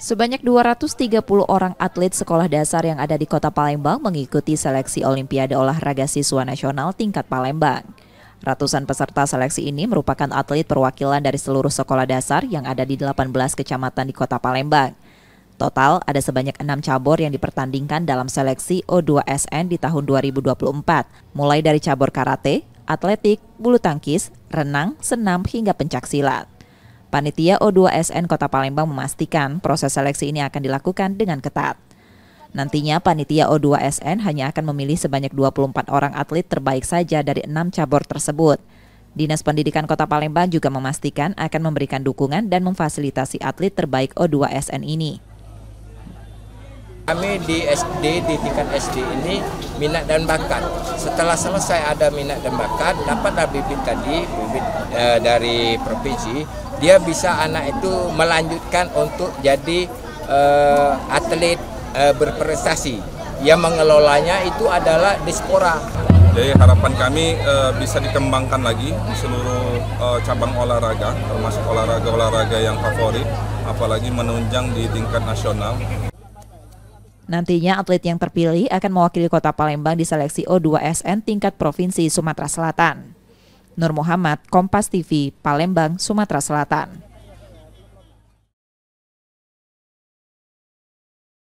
Sebanyak 230 orang atlet sekolah dasar yang ada di kota Palembang mengikuti seleksi Olimpiade Olahraga Siswa Nasional tingkat Palembang. Ratusan peserta seleksi ini merupakan atlet perwakilan dari seluruh sekolah dasar yang ada di 18 kecamatan di kota Palembang. Total ada sebanyak enam cabur yang dipertandingkan dalam seleksi O2SN di tahun 2024, mulai dari cabur karate, atletik, bulu tangkis, renang, senam, hingga pencaksilat. Panitia O2SN Kota Palembang memastikan proses seleksi ini akan dilakukan dengan ketat. Nantinya panitia O2SN hanya akan memilih sebanyak 24 orang atlet terbaik saja dari enam cabur tersebut. Dinas Pendidikan Kota Palembang juga memastikan akan memberikan dukungan dan memfasilitasi atlet terbaik O2SN ini. Kami di SD, di tingkat SD ini minat dan bakat. Setelah selesai ada minat dan bakat, dapat bibit tadi, bibit e, eh, dari provinsi, dia bisa anak itu melanjutkan untuk jadi e, atlet e, berprestasi. Yang mengelolanya itu adalah dispora. Jadi harapan kami e, bisa dikembangkan lagi di seluruh e, cabang olahraga, termasuk olahraga-olahraga yang favorit, apalagi menunjang di tingkat nasional. Nantinya atlet yang terpilih akan mewakili kota Palembang di seleksi O2SN tingkat Provinsi Sumatera Selatan. Nur Muhammad, Kompas TV, Palembang, Sumatera Selatan.